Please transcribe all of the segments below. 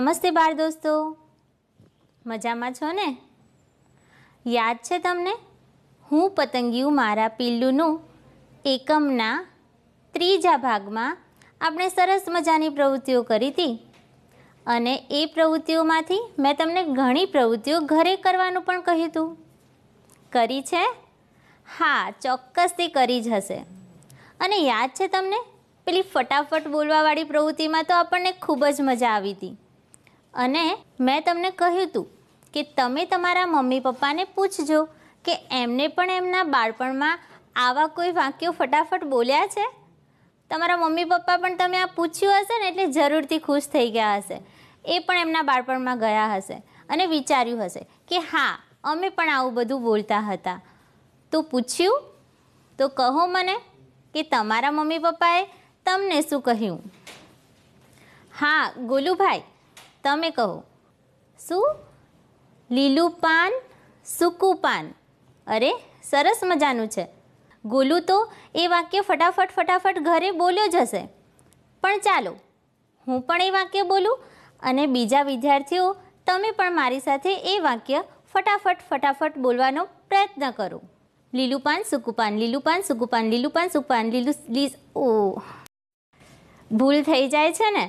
નમસ્તે બાળ દોસ્તો મજામાં છો ને યાદ છે તમને હું પતંગિયું મારા પિલ્લુનું એકમના ત્રીજા ભાગમાં આપણે સરસ મજાની પ્રવૃત્તિઓ કરી હતી અને એ પ્રવૃત્તિઓમાંથી મેં તમને ઘણી પ્રવૃત્તિઓ ઘરે કરવાનું પણ કહ્યું હતું કરી છે હા ચોક્કસથી કરી જ હશે અને યાદ છે તમને પેલી ફટાફટ બોલવાવાળી પ્રવૃત્તિમાં તો આપણને ખૂબ જ મજા આવી હતી અને મેં તમને કહ્યું હતું કે તમે તમારા મમ્મી પપ્પાને પૂછજો કે એમને પણ એમના બાળપણમાં આવા કોઈ વાક્યો ફટાફટ બોલ્યા છે તમારા મમ્મી પપ્પા પણ તમે આ પૂછ્યું હશે ને એટલે જરૂરથી ખુશ થઈ ગયા હશે એ પણ એમના બાળપણમાં ગયા હશે અને વિચાર્યું હશે કે હા અમે પણ આવું બધું બોલતા હતા તો પૂછ્યું તો કહો મને કે તમારા મમ્મી પપ્પાએ તમને શું કહ્યું હા ગોલુભાઈ તમે કહો શું લીલું પાન સૂકું પાન અરે સરસ મજાનું છે ગોલુ તો એ વાક્ય ફટાફટ ફટાફટ ઘરે બોલ્યો જ હશે પણ ચાલો હું પણ એ વાક્ય બોલું અને બીજા વિદ્યાર્થીઓ તમે પણ મારી સાથે એ વાક્ય ફટાફટ ફટાફટ બોલવાનો પ્રયત્ન કરો લીલું પાન સૂકું પાન લીલું પાન સૂકું પાન લીલું પાન સૂકું પાન લીલું લીસ ઓ ભૂલ થઈ જાય છે ને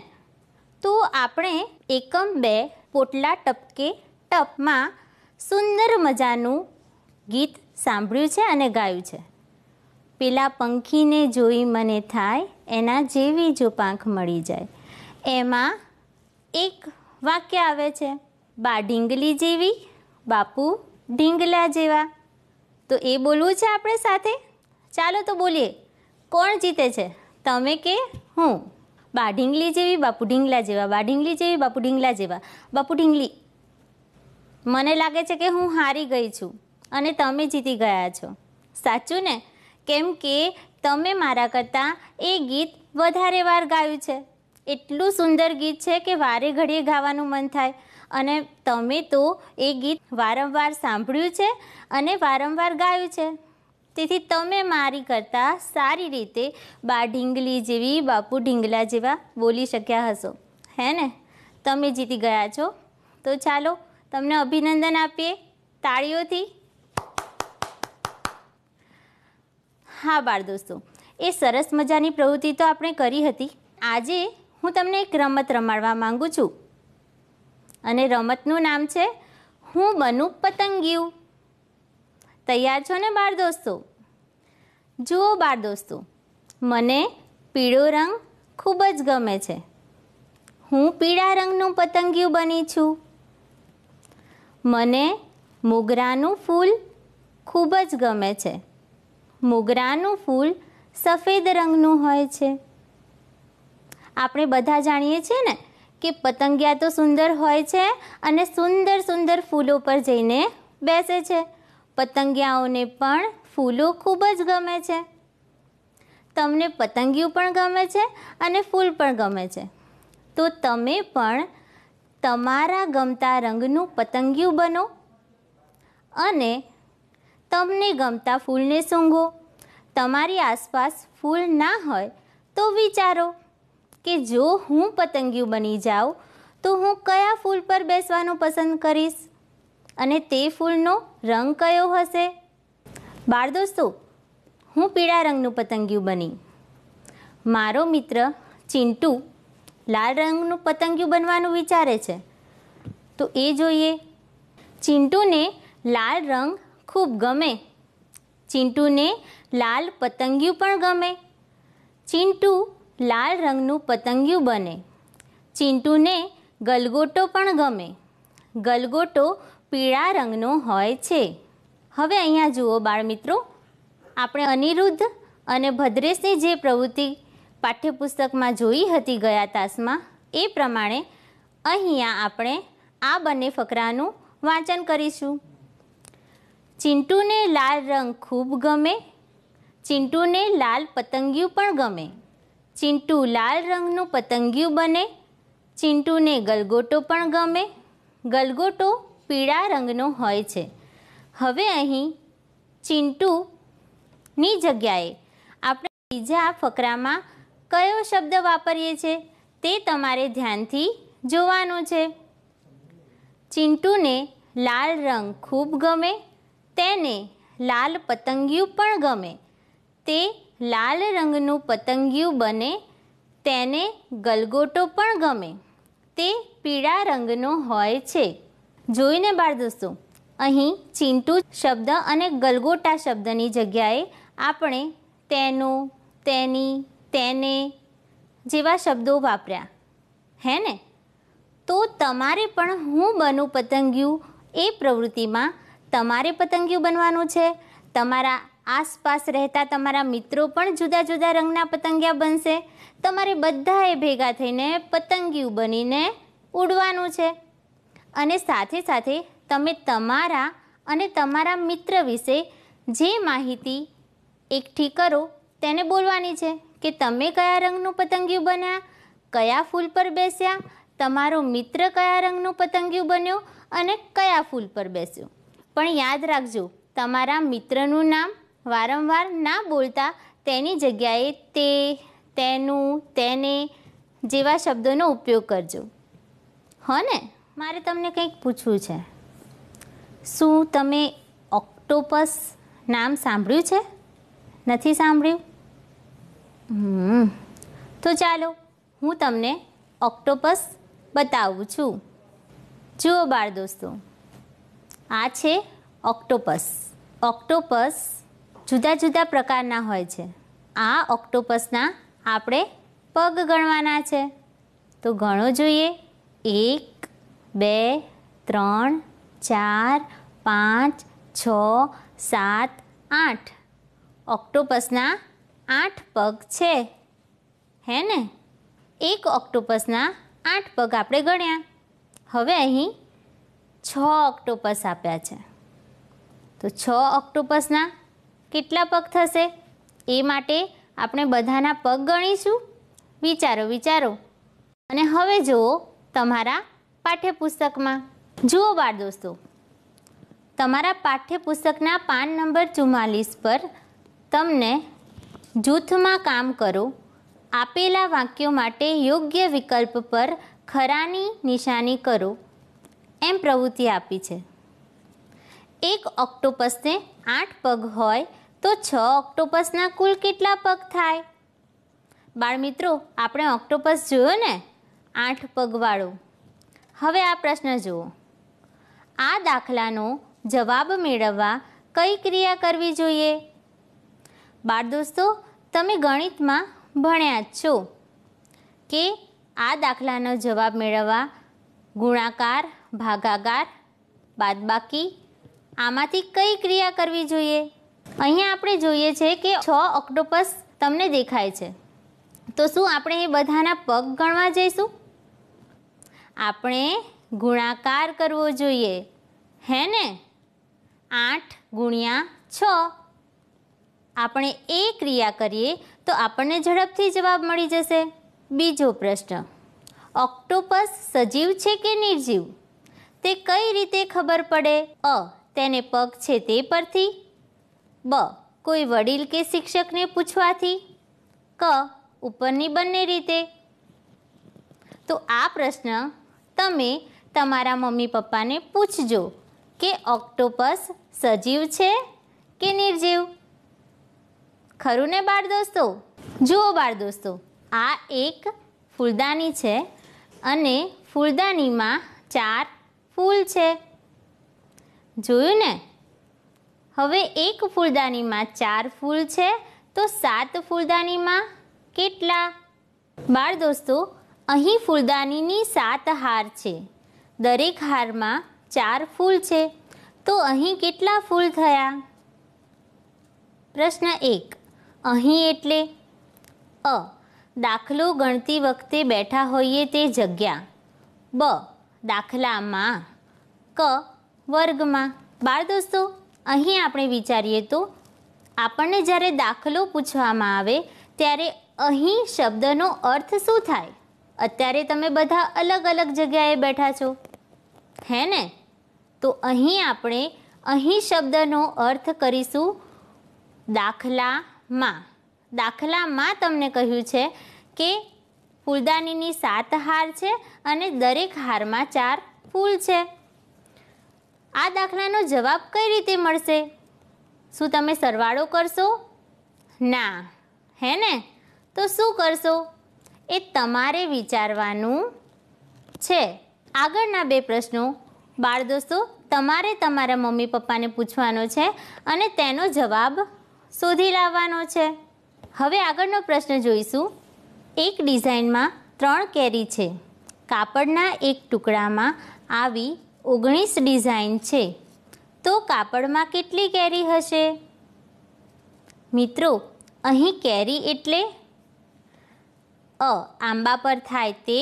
તો આપણે એકમ બે પોટલા ટપકે ટપમાં સુંદર મજાનું ગીત સાંભળ્યું છે અને ગાયું છે પેલા પંખીને જોઈ મને થાય એના જેવી જો પાંખ મળી જાય એમાં એક વાક્ય આવે છે બા ઢીંગલી જેવી બાપુ ઢીંગલા જેવા તો એ બોલવું છે આપણે સાથે ચાલો તો બોલીએ કોણ જીતે છે તમે કે હું બા જેવી બાપુ ઢીંગલા જેવા બા જેવી બાપુ ઢીંગલા જેવા બાપુ ઢીંગલી મને લાગે છે કે હું હારી ગઈ છું અને તમે જીતી ગયા છો સાચું ને કેમ કે તમે મારા કરતાં એ ગીત વધારે વાર ગાયું છે એટલું સુંદર ગીત છે કે વારે ઘડીએ ગાવાનું મન થાય અને તમે તો એ ગીત વારંવાર સાંભળ્યું છે અને વારંવાર ગાયું છે તેથી તમે મારી કરતાં સારી રીતે બા ઢીંગલી જેવી બાપુ ઢીંગલા જેવા બોલી શક્યા હશો હે ને તમે જીતી ગયા છો તો ચાલો તમને અભિનંદન આપીએ તાળીઓથી હા બાળ દોસ્તો એ સરસ મજાની પ્રવૃત્તિ તો આપણે કરી હતી આજે હું તમને એક રમત રમાડવા માગું છું અને રમતનું નામ છે હું બનું પતંગિયું તૈયાર છો ને બાળ દોસ્તો જુઓ બાળ દોસ્તો મને પીળો રંગ ખૂબ જ ગમે છે હું પીળા રંગનું પતંગિયું બની છું મને મોગરાનું ફૂલ ખૂબ જ ગમે છે મોગરાનું ફૂલ સફેદ રંગનું હોય છે આપણે બધા જાણીએ છીએ ને કે પતંગિયા તો સુંદર હોય છે અને સુંદર સુંદર ફૂલો પર જઈને બેસે છે પતંગિયાઓને પણ ફૂલો ખૂબ જ ગમે છે તમને પતંગિયું પણ ગમે છે અને ફૂલ પણ ગમે છે તો તમે પણ તમારા ગમતા રંગનું પતંગિયું બનો અને તમને ગમતા ફૂલને સૂંઘો તમારી આસપાસ ફૂલ ના હોય તો વિચારો કે જો હું પતંગિયું બની જાઉં તો હું કયા ફૂલ પર બેસવાનું પસંદ કરીશ અને તે ફૂલનો રંગ કયો હશે બાળ દોસ્તો હું પીળા રંગનું પતંગિયું બની મારો મિત્ર ચિંટુ લાલ રંગનું પતંગિયું બનવાનું વિચારે છે તો એ જોઈએ ચિંટુને લાલ રંગ ખૂબ ગમે ચિંટુને લાલ પતંગિયું પણ ગમે ચિંટુ લાલ રંગનું પતંગિયું બને ચિંટુને ગલગોટો પણ ગમે ગલગોટો પીળા રંગનો હોય છે હવે અહીંયા જુઓ બાળમિત્રો આપણે અનિરુદ્ધ અને ભદ્રેશની જે પ્રવૃત્તિ પાઠ્યપુસ્તકમાં જોઈ હતી ગયા તાસમાં એ પ્રમાણે અહીંયા આપણે આ બંને ફકરાનું વાંચન કરીશું ચિંટુને લાલ રંગ ખૂબ ગમે ચિંટુને લાલ પતંગિયું પણ ગમે ચિંટુ લાલ રંગનું પતંગિયું બને ચિંટુને ગલગોટો પણ ગમે ગલગોટો પીળા રંગનો હોય છે હવે અહીં ચિંટુની જગ્યાએ આપણે બીજા ફકરામાં કયો શબ્દ વાપરીએ છીએ તે તમારે ધ્યાનથી જોવાનું છે ચિંટુને લાલ રંગ ખૂબ ગમે તેને લાલ પતંગિયું પણ ગમે તે લાલ રંગનું પતંગિયું બને તેને ગલગોટો પણ ગમે તે પીળા રંગનો હોય છે જોઈને ને બાળ દોસ્તો અહીં ચિંટુ શબ્દ અને ગલગોટા શબ્દની જગ્યાએ આપણે તેનો તેની તેને જેવા શબ્દો વાપર્યા હે ને તો તમારે પણ હું બનું પતંગિયું એ પ્રવૃત્તિમાં તમારે પતંગિયું બનવાનું છે તમારા આસપાસ રહેતા તમારા મિત્રો પણ જુદા જુદા રંગના પતંગિયા બનશે તમારે બધાએ ભેગા થઈને પતંગિયું બનીને ઉડવાનું છે અને સાથે સાથે તમે તમારા અને તમારા મિત્ર વિશે જે માહિતી એકઠી કરો તેને બોલવાની છે કે તમે કયા રંગનું પતંગિયું બન્યા કયા ફૂલ પર બેસ્યા તમારો મિત્ર કયા રંગનું પતંગિયું બન્યો અને કયા ફૂલ પર બેસ્યો પણ યાદ રાખજો તમારા મિત્રનું નામ વારંવાર ના બોલતા તેની જગ્યાએ તે તેનું તેને જેવા શબ્દોનો ઉપયોગ કરજો હો ને મારે તમને કંઈક પૂછવું છે શું તમે ઓક્ટોપસ નામ સાંભળ્યું છે નથી સાંભળ્યું તો ચાલો હું તમને ઓક્ટોપસ બતાવું છું જુઓ બાળ દોસ્તો આ છે ઓક્ટોપસ ઓક્ટોપસ જુદા જુદા પ્રકારના હોય છે આ ઓક્ટોપસના આપણે પગ ગણવાના છે તો ગણો જોઈએ એક બે ત્રણ ચાર પાંચ છ સાત આઠ ઓક્ટોપસના આઠ પગ છે હે ને એક ઓક્ટોપસના આઠ પગ આપણે ગણ્યા હવે અહીં છ ઓક્ટોપસ આપ્યા છે તો છ ઓક્ટોપસના કેટલા પગ થશે એ માટે આપણે બધાના પગ ગણીશું વિચારો વિચારો અને હવે જુઓ તમારા પાઠ્યપુસ્તકમાં જુઓ બાળ દોસ્તો તમારા પાઠ્યપુસ્તકના પાન નંબર ચુમ્માલીસ પર તમને જૂથમાં કામ કરો આપેલા વાક્યો માટે યોગ્ય વિકલ્પ પર ખરાની નિશાની કરો એમ પ્રવૃત્તિ આપી છે એક ઓક્ટોપસને આઠ પગ હોય તો છ ઓક્ટોપસના કુલ કેટલા પગ થાય બાળમિત્રો આપણે ઓક્ટોપસ જોયો ને આઠ પગવાળો હવે આ પ્રશ્ન જુઓ આ દાખલાનો જવાબ મેળવવા કઈ ક્રિયા કરવી જોઈએ બાળ દોસ્તો તમે ગણિતમાં ભણ્યા જ છો કે આ દાખલાનો જવાબ મેળવવા ગુણાકાર ભાગાકાર બાદબાકી આમાંથી કઈ ક્રિયા કરવી જોઈએ અહીંયા આપણે જોઈએ છે કે છ ઓક્ટોપસ તમને દેખાય છે તો શું આપણે એ બધાના પગ ગણવા જઈશું આપણે ગુણાકાર કરવો જોઈએ હે ને આઠ ગુણ્યા છ આપણે એ ક્રિયા કરીએ તો આપણને ઝડપથી જવાબ મળી જશે બીજો પ્રશ્ન ઓક્ટોપસ સજીવ છે કે નિર્જીવ તે કઈ રીતે ખબર પડે અ તેને પગ છે તે પરથી બ કોઈ વડીલ કે શિક્ષકને પૂછવાથી ક ઉપરની બંને રીતે તો આ પ્રશ્ન તમે તમારા મમ્મી પપ્પાને પૂછજો કે ઓક્ટોપસ સજીવ છે કે નિર્જીવ ખરું ને બાળ દોસ્તો જુઓ બાળ દોસ્તો આ એક ફૂલદાની છે અને ફૂલદાનીમાં ચાર ફૂલ છે જોયું ને હવે એક ફૂલદાનીમાં ચાર ફૂલ છે તો સાત ફૂલદાનીમાં કેટલા બાળ દોસ્તો અહીં ફૂલદાનીની સાત હાર છે દરેક હારમાં ચાર ફૂલ છે તો અહીં કેટલા ફૂલ થયા પ્રશ્ન એક અહીં એટલે અ દાખલો ગણતી વખતે બેઠા હોઈએ તે જગ્યા બ દાખલામાં ક વર્ગમાં બાળ દોસ્તો અહીં આપણે વિચારીએ તો આપણને જ્યારે દાખલો પૂછવામાં આવે ત્યારે અહીં શબ્દનો અર્થ શું થાય અત્યારે તમે બધા અલગ અલગ જગ્યાએ બેઠા છો હે ને તો અહીં આપણે અહીં શબ્દનો અર્થ કરીશું દાખલામાં દાખલામાં તમને કહ્યું છે કે ફૂલદાનીની સાત હાર છે અને દરેક હારમાં ચાર ફૂલ છે આ દાખલાનો જવાબ કઈ રીતે મળશે શું તમે સરવાળો કરશો ના હે ને તો શું કરશો એ તમારે વિચારવાનું છે આગળના બે પ્રશ્નો બાળ દોસ્તો તમારે તમારા મમ્મી પપ્પાને પૂછવાનો છે અને તેનો જવાબ શોધી લાવવાનો છે હવે આગળનો પ્રશ્ન જોઈશું એક ડિઝાઇનમાં ત્રણ કેરી છે કાપડના એક ટુકડામાં આવી ઓગણીસ ડિઝાઇન છે તો કાપડમાં કેટલી કેરી હશે મિત્રો અહીં કેરી એટલે અ આંબા પર થાય તે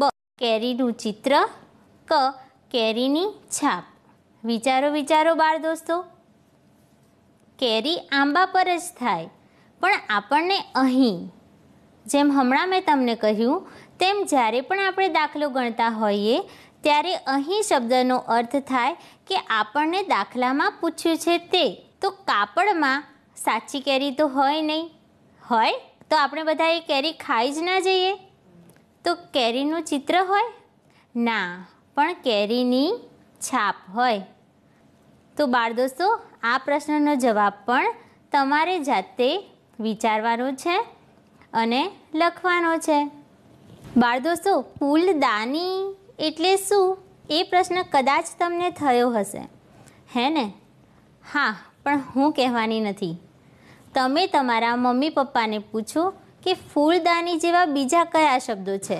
બ કેરીનું ચિત્ર ક કેરીની છાપ વિચારો વિચારો બાળ દોસ્તો કેરી આંબા પર જ થાય પણ આપણને અહીં જેમ હમણાં મેં તમને કહ્યું તેમ જ્યારે પણ આપણે દાખલો ગણતા હોઈએ ત્યારે અહીં શબ્દનો અર્થ થાય કે આપણને દાખલામાં પૂછ્યું છે તે તો કાપડમાં સાચી કેરી તો હોય નહીં હોય તો આપણે બધા એ કેરી ખાઈ જ ના જઈએ તો કેરીનું ચિત્ર હોય ના પણ કેરીની છાપ હોય તો બાળ દોસ્તો આ પ્રશ્નનો જવાબ પણ તમારે જાતે વિચારવાનો છે અને લખવાનો છે બાળ દોસ્તો ફૂલદાની એટલે શું એ પ્રશ્ન કદાચ તમને થયો હશે હે ને હા પણ હું કહેવાની નથી તમે તમારા મમ્મી પપ્પાને પૂછો કે ફૂલદાની જેવા બીજા કયા શબ્દો છે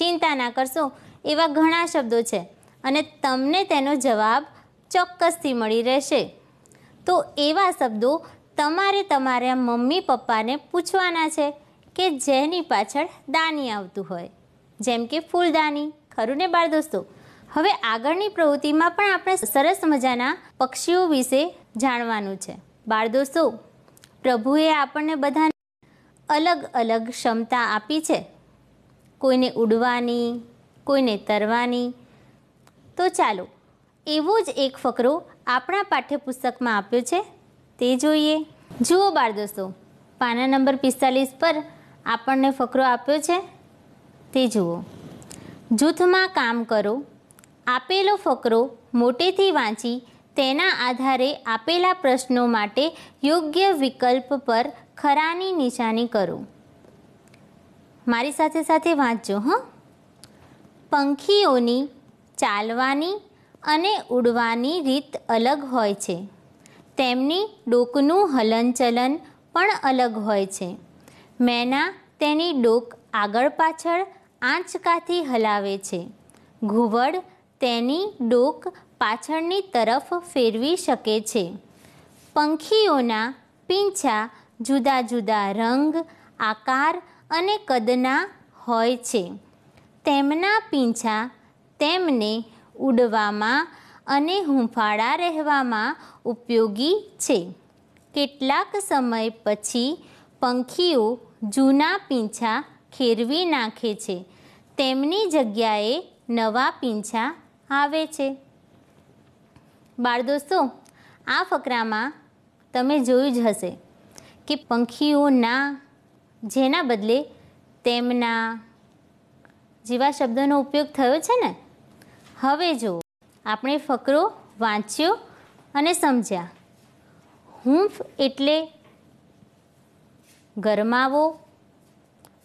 ચિંતા ના કરશો એવા ઘણા શબ્દો છે અને તમને તેનો જવાબ ચોક્કસથી મળી રહેશે તો એવા શબ્દો તમારે તમારા મમ્મી પપ્પાને પૂછવાના છે કે જેની પાછળ દાની આવતું હોય જેમ કે ફૂલદાની ખરું ને બાળ દોસ્તો હવે આગળની પ્રવૃત્તિમાં પણ આપણે સરસ મજાના પક્ષીઓ વિશે જાણવાનું છે બાળ દોસ્તો પ્રભુએ આપણને બધાને અલગ અલગ ક્ષમતા આપી છે કોઈને ઉડવાની કોઈને તરવાની તો ચાલો એવો જ એક ફકરો આપણા પાઠ્યપુસ્તકમાં આપ્યો છે તે જોઈએ જુઓ બાળ દોસ્તો પાના નંબર પિસ્તાલીસ પર આપણને ફકરો આપ્યો છે તે જુઓ જૂથમાં કામ કરો આપેલો ફકરો મોટેથી વાંચી તેના આધારે આપેલા પ્રશ્નો માટે યોગ્ય વિકલ્પ પર ખરાની નિશાની કરો મારી સાથે સાથે વાંચજો હં પંખીઓની ચાલવાની અને ઉડવાની રીત અલગ હોય છે તેમની ડોકનું હલનચલન પણ અલગ હોય છે મેના તેની ડોક આગળ પાછળ આંચકાથી હલાવે છે ઘુવડ તેની ડોક પાછળની તરફ ફેરવી શકે છે પંખીઓના પીંછા જુદા જુદા રંગ આકાર અને કદના હોય છે તેમના પીંછા તેમને ઉડવામાં અને હૂંફાળા રહેવામાં ઉપયોગી છે કેટલાક સમય પછી પંખીઓ જૂના પીંછા ખેરવી નાખે છે તેમની જગ્યાએ નવા પીંછા આવે છે બાળ દોસ્તો આ ફકરામાં તમે જોયું જ હશે કે પંખીઓના જેના બદલે તેમના જેવા શબ્દોનો ઉપયોગ થયો છે ને હવે જો આપણે ફકરો વાંચ્યો અને સમજ્યા હુંફ એટલે ગરમાવો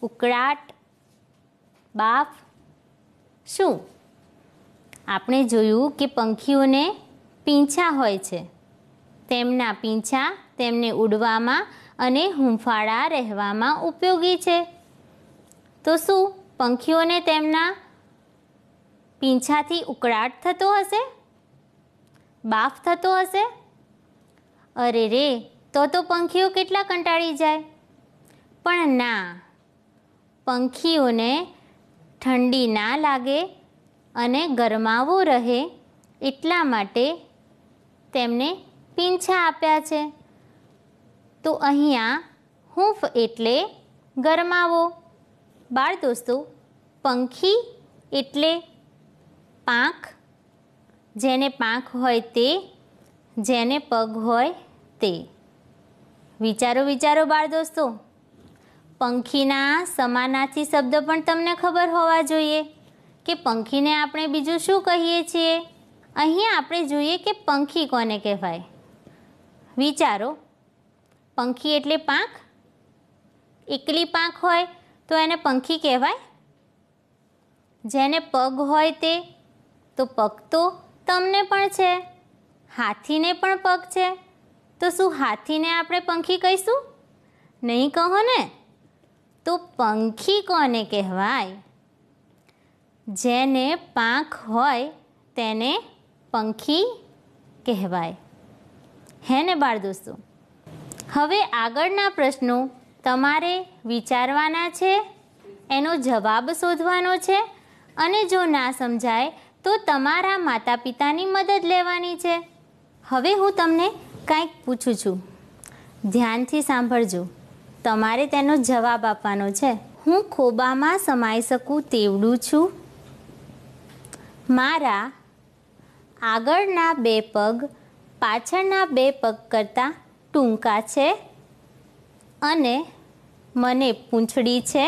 ઉકળાટ બાફ શું આપણે જોયું કે પંખીઓને પીંછા હોય છે તેમના પીંછા તેમને ઉડવામાં અને હુંફાળા રહેવામાં ઉપયોગી છે તો શું પંખીઓને તેમના પીંછાથી ઉકળાટ થતો હશે બાફ થતો હશે અરે રે તો તો પંખીઓ કેટલા કંટાળી જાય પણ ના પંખીઓને ઠંડી ના લાગે અને ગરમાવું રહે એટલા માટે તેમને પીંછા આપ્યા છે તો અહીંયા હૂંફ એટલે ગરમાવો બાળ દોસ્તો પંખી એટલે પાંખ જેને પાંખ હોય તે જેને પગ હોય તે વિચારો વિચારો બાળ દોસ્તો પંખીના સમાનાથી શબ્દ પણ તમને ખબર હોવા જોઈએ કે પંખીને આપણે બીજું શું કહીએ છીએ અહીંયા આપણે જોઈએ કે પંખી કોને કહેવાય વિચારો પંખી એટલે પાંખ એકલી પાંખ હોય તો એને પંખી કહેવાય જેને પગ હોય તે તો પગ તો તમને પણ છે હાથીને પણ પગ છે તો શું હાથીને આપણે પંખી કહીશું નહીં કહો ને તો પંખી કોને કહેવાય જેને પાંખ હોય તેને પંખી કહેવાય હે ને બાળ દોસ્તો હવે આગળના પ્રશ્નો તમારે વિચારવાના છે એનો જવાબ શોધવાનો છે અને જો ના સમજાય તો તમારા માતા પિતાની મદદ લેવાની છે હવે હું તમને કાંઈક પૂછું છું ધ્યાનથી સાંભળજો તમારે તેનો જવાબ આપવાનો છે હું ખોબામાં સમાઈ શકું તેવડું છું મારા આગળના બે પગ પાછળના બે પગ કરતાં ટૂંકા છે અને મને પૂંછડી છે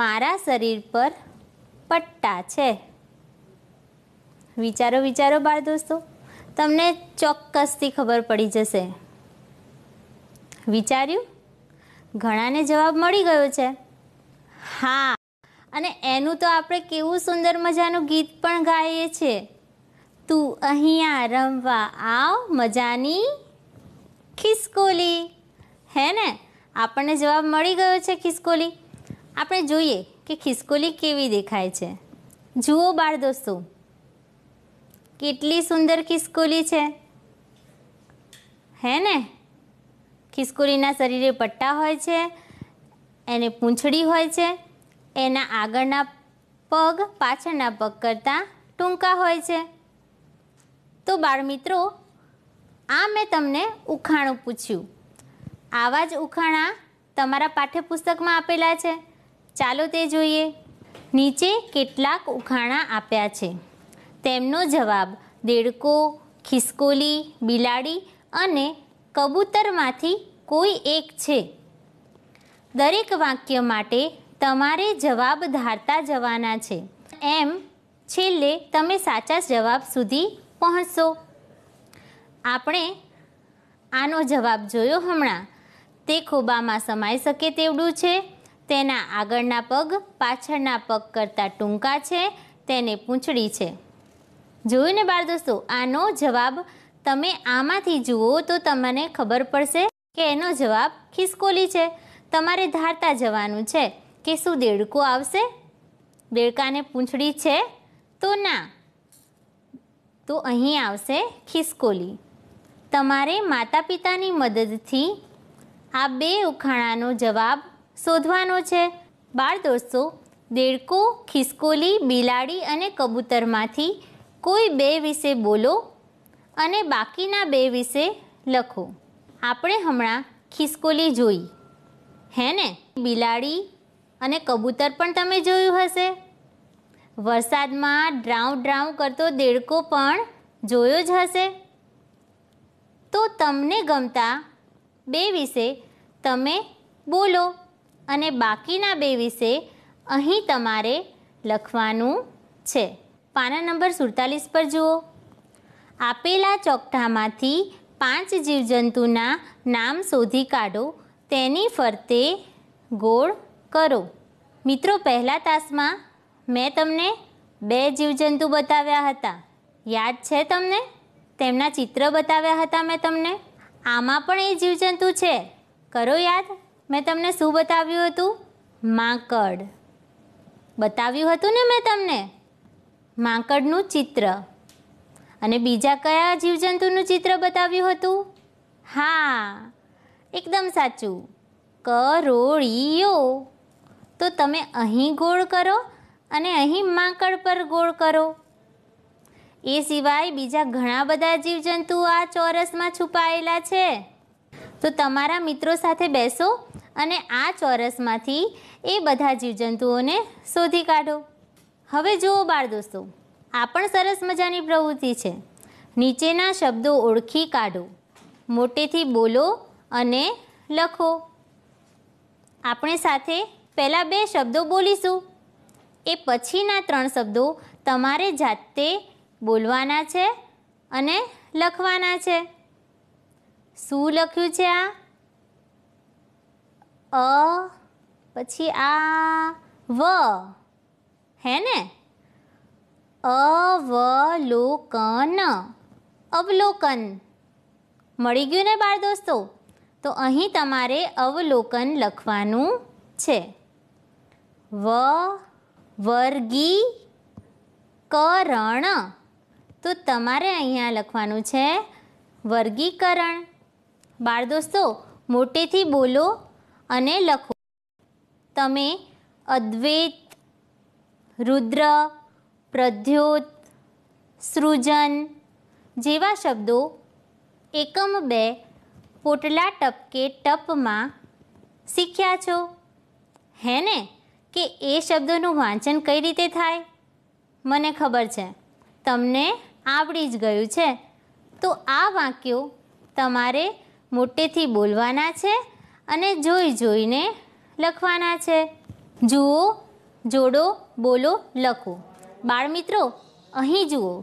મારા શરીર પર પટ્ટા છે વિચારો વિચારો બાળ દોસ્તો તમને ચોક્કસથી ખબર પડી જશે વિચાર્યું ઘણાને જવાબ મળી ગયો છે હા અને એનું તો આપણે કેવું સુંદર મજાનું ગીત પણ ગાઈએ છીએ તું અહીંયા રમવા આવ મજાની ખિસકોલી હે ને આપણને જવાબ મળી ગયો છે ખિસકોલી આપણે જોઈએ કે ખિસકોલી કેવી દેખાય છે જુઓ બાળ દોસ્તો કેટલી સુંદર ખિસકોલી છે હે ને ખિસકોલીના શરીરે પટ્ટા હોય છે એને પૂંછડી હોય છે એના આગળના પગ પાછળના પગ કરતાં ટૂંકા હોય છે તો બાળમિત્રો આ મેં તમને ઉખાણું પૂછ્યું આવા જ ઉખાણા તમારા પાઠ્યપુસ્તકમાં આપેલા છે ચાલો તે જોઈએ નીચે કેટલાક ઉખાણા આપ્યા છે તેમનો જવાબ દેડકો ખિસકોલી બિલાડી અને કબૂતરમાંથી કોઈ એક છે દરેક વાક્ય માટે તમારે જવાબ ધારતા જવાના છે એમ છેલ્લે તમે સાચા જવાબ સુધી પહોંચશો આપણે આનો જવાબ જોયો હમણાં તે ખોબામાં સમાઈ શકે તેવડું છે તેના આગળના પગ પાછળના પગ કરતાં ટૂંકા છે તેને પૂંછડી છે જોયું ને બાળ દોસ્તો આનો જવાબ તમે આમાંથી જુઓ તો તમને ખબર પડશે કે એનો જવાબ ખિસકોલી છે તમારે ધારતા જવાનું છે કે શું દેડકો આવશે દેડકાને પૂંછડી છે તો ના તો અહીં આવશે ખિસકોલી તમારે માતા પિતાની મદદથી આ બે ઉખાણાનો જવાબ શોધવાનો છે બાળ દોસ્તો દેડકો ખિસકોલી બિલાડી અને કબૂતરમાંથી કોઈ બે વિશે બોલો અને બાકીના બે વિશે લખો આપણે હમણાં ખિસકોલી જોઈ હે ને બિલાડી અને કબૂતર પણ તમે જોયું હશે વરસાદમાં ડ્રાઉ ડ્રાઉ કરતો દેડકો પણ જોયો જ હશે તો તમને ગમતા બે વિશે તમે બોલો અને બાકીના બે વિશે અહીં તમારે લખવાનું છે પાના નંબર સુડતાલીસ પર જુઓ આપેલા ચોકઠામાંથી પાંચ જીવજંતુના નામ શોધી કાઢો તેની ફરતે ગોળ કરો મિત્રો પહેલા તાસમાં મેં તમને બે જીવજંતુ બતાવ્યા હતા યાદ છે તમને તેમના ચિત્ર બતાવ્યા હતા મેં તમને આમાં પણ એ જીવજંતુ છે કરો યાદ મેં તમને શું બતાવ્યું હતું માંકડ બતાવ્યું હતું ને મેં તમને માંકડનું ચિત્ર અને બીજા કયા જીવજંતુનું ચિત્ર બતાવ્યું હતું હા એકદમ સાચું કરોળીઓ તો તમે અહીં ગોળ કરો અને અહીં માંકડ પર ગોળ કરો એ સિવાય બીજા ઘણા બધા જીવજંતુઓ આ ચોરસમાં છુપાયેલા છે તો તમારા મિત્રો સાથે બેસો અને આ ચોરસમાંથી એ બધા જીવજંતુઓને શોધી કાઢો હવે જુઓ બાળ દોસ્તો આ પણ સરસ મજાની પ્રવૃત્તિ છે નીચેના શબ્દો ઓળખી કાઢો મોટેથી બોલો અને લખો આપણે સાથે પહેલાં બે શબ્દો બોલીશું એ પછીના ત્રણ શબ્દો તમારે જાતે બોલવાના છે અને લખવાના છે શું લખ્યું છે આ અ પછી આ વ હે ને અવલોકન અવલોકન મળી ગયું ને બાળ દોસ્તો તો અહીં તમારે અવલોકન લખવાનું છે વ વર્ગીકરણ તો તમારે અહીંયા લખવાનું છે વર્ગીકરણ બાળ દોસ્તો મોટેથી બોલો અને લખો તમે અદ્વૈત રુદ્ર પ્રદ્યોત સૃજન જેવા શબ્દો એકમ બે પોટલા ટપકે ટપમાં શીખ્યા છો હે ને કે એ શબ્દોનું વાંચન કઈ રીતે થાય મને ખબર છે તમને આવડી જ ગયું છે તો આ વાક્યો તમારે મોટેથી બોલવાના છે અને જોઈ જોઈને લખવાના છે જુઓ જોડો બોલો લખો બાળમિત્રો અહીં જુઓ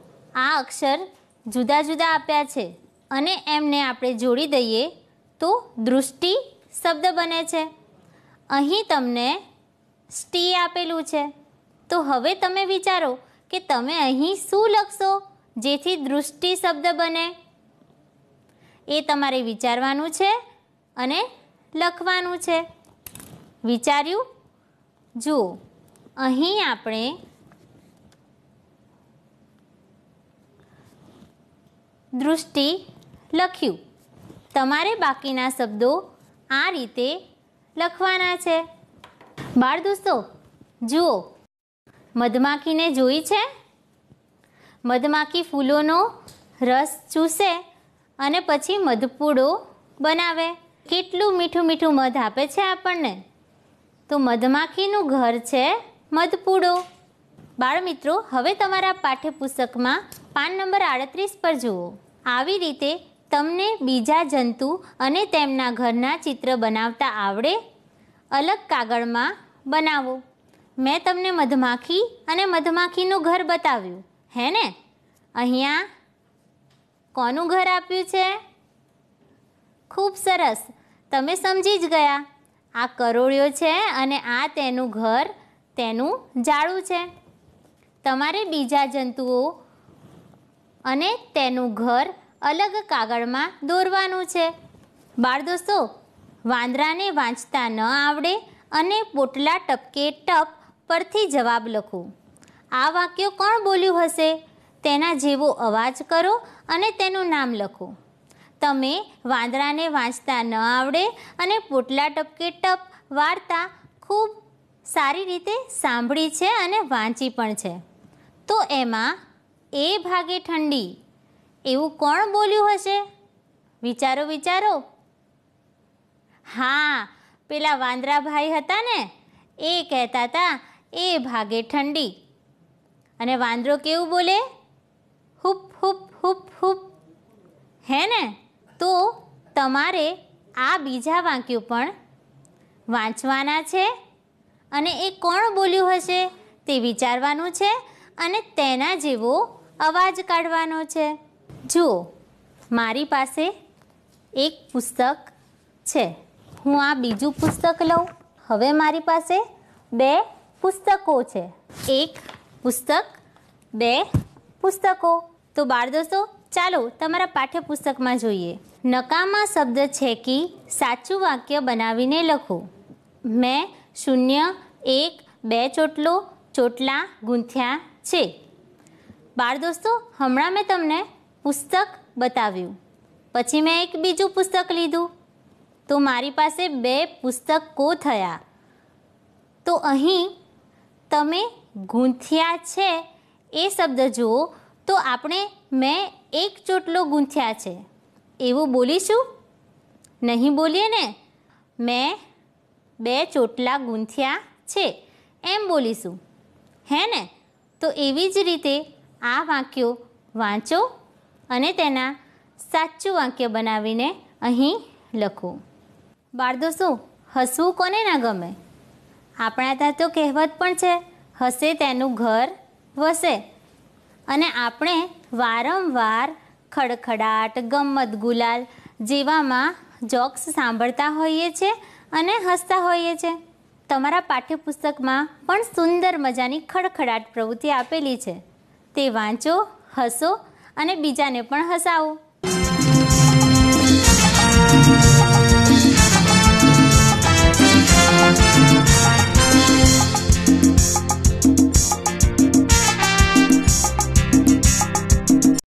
આ અક્ષર જુદા જુદા આપ્યા છે અને એમને આપણે જોડી દઈએ તો દૃષ્ટિ શબ્દ બને છે અહીં તમને સ્ટી આપેલું છે તો હવે તમે વિચારો કે તમે અહીં શું લખશો જેથી દૃષ્ટિ શબ્દ બને એ તમારે વિચારવાનું છે અને લખવાનું છે વિચાર્યું જુઓ અહીં આપણે દૃષ્ટિ લખ્યું તમારે બાકીના શબ્દો આ રીતે લખવાના છે બાળ દોસ્તો જુઓ મધમાખીને જોઈ છે મધમાખી ફૂલોનો રસ ચૂસે અને પછી મધપૂડો બનાવે કેટલું મીઠું મીઠું મધ આપે છે આપણને તો મધમાખીનું ઘર છે મધપૂડો બાળમિત્રો હવે તમારા પાઠ્યપુસ્તકમાં પાન નંબર આડત્રીસ પર જુઓ આવી રીતે તમને બીજા જંતુ અને તેમના ઘરના ચિત્ર બનાવતા આવડે અલગ કાગળમાં બનાવો મેં તમને મધમાખી અને મધમાખીનું ઘર બતાવ્યું હે ને અહીંયા કોનું ઘર આપ્યું છે ખૂબ સરસ તમે સમજી જ ગયા આ કરોળિયો છે અને આ તેનું ઘર તેનું જાળું છે તમારે બીજા જંતુઓ અને તેનું ઘર અલગ કાગળમાં દોરવાનું છે બાળ દોસ્તો વાંદરાને વાંચતા ન આવડે અને પોટલા ટપકે ટપ પરથી જવાબ લખો આ વાક્ય કોણ બોલ્યું હશે તેના જેવો અવાજ કરો અને તેનું નામ લખો તમે વાંદરાને વાંચતા ન આવડે અને પોટલા ટપકે ટપ વાર્તા ખૂબ સારી રીતે સાંભળી છે અને વાંચી પણ છે તો એમાં એ ભાગે ઠંડી એવું કોણ બોલ્યું હશે વિચારો વિચારો હા પેલા વાંદરાભાઈ હતા ને એ કહેતા હતા એ ભાગે ઠંડી અને વાંદરો કેવું બોલે હુપ હુપ હુપ હુપ હે ને તો તમારે આ બીજા વાંક્યું પણ વાંચવાના છે અને એ કોણ બોલ્યું હશે તે વિચારવાનું છે અને તેના જેવો અવાજ કાઢવાનો છે જુઓ મારી પાસે એક પુસ્તક છે હું આ બીજું પુસ્તક લઉં હવે મારી પાસે બે પુસ્તકો છે એક પુસ્તક બે પુસ્તકો તો બાળ દોસ્તો ચાલો તમારા પાઠ્યપુસ્તકમાં જોઈએ નકામા શબ્દ છે કે સાચું વાક્ય બનાવીને લખો મેં શૂન્ય એક બે ચોટલો ચોટલા ગૂંથ્યા છે બાળ દોસ્તો હમણાં મેં તમને પુસ્તક બતાવ્યું પછી મેં એક બીજું પુસ્તક લીધું તો મારી પાસે બે પુસ્તકો થયા તો અહીં તમે ગૂંથ્યા છે એ શબ્દ જુઓ તો આપણે મેં એક ચોટલો ગૂંથ્યા છે એવું બોલીશું નહીં બોલીએ ને મેં બે ચોટલા ગૂંથ્યા છે એમ બોલીશું હે ને તો એવી જ રીતે આ વાક્યો વાંચો અને તેના સાચું વાક્ય બનાવીને અહીં લખો શું હસવું કોને ના ગમે આપણા ત્યાં તો કહેવત પણ છે હસે તેનું ઘર વસે અને આપણે વારંવાર ખડખડાટ ગમ્મત ગુલાલ જેવામાં જોક્સ સાંભળતા હોઈએ છીએ અને હસતા હોઈએ છીએ તમારા પાઠ્યપુસ્તકમાં પણ સુંદર મજાની ખડખડાટ પ્રવૃત્તિ આપેલી છે તે વાંચો હસો અને બીજાને પણ હસાવો